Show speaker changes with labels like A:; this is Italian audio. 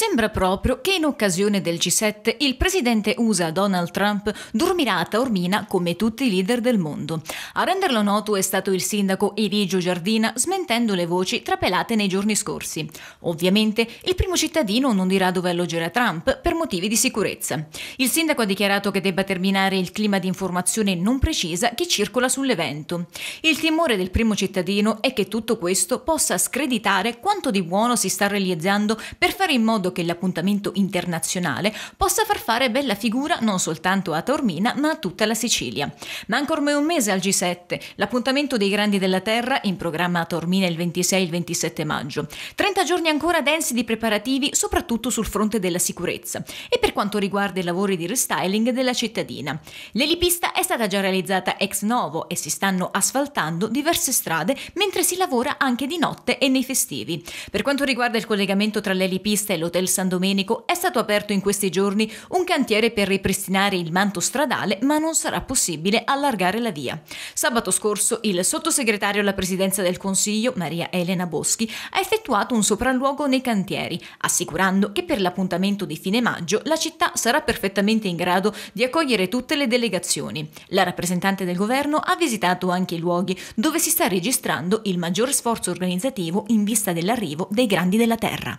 A: Sembra proprio che in occasione del G7 il presidente USA Donald Trump dormirà a Taormina come tutti i leader del mondo. A renderlo noto è stato il sindaco Irigio Giardina smentendo le voci trapelate nei giorni scorsi. Ovviamente il primo cittadino non dirà dove alloggerà Trump per motivi di sicurezza. Il sindaco ha dichiarato che debba terminare il clima di informazione non precisa che circola sull'evento. Il timore del primo cittadino è che tutto questo possa screditare quanto di buono si sta realizzando per fare in modo modo che l'appuntamento internazionale possa far fare bella figura non soltanto a Taormina ma a tutta la Sicilia. Manca ormai un mese al G7, l'appuntamento dei grandi della terra in programma a Taormina il 26 e il 27 maggio. 30 giorni ancora densi di preparativi soprattutto sul fronte della sicurezza e per quanto riguarda i lavori di restyling della cittadina. L'elipista è stata già realizzata ex novo e si stanno asfaltando diverse strade mentre si lavora anche di notte e nei festivi. Per quanto riguarda il collegamento tra l'elipista e l'hotel dell'Hotel San Domenico è stato aperto in questi giorni un cantiere per ripristinare il manto stradale, ma non sarà possibile allargare la via. Sabato scorso il sottosegretario alla presidenza del Consiglio, Maria Elena Boschi, ha effettuato un sopralluogo nei cantieri, assicurando che per l'appuntamento di fine maggio la città sarà perfettamente in grado di accogliere tutte le delegazioni. La rappresentante del governo ha visitato anche i luoghi dove si sta registrando il maggior sforzo organizzativo in vista dell'arrivo dei grandi della Terra.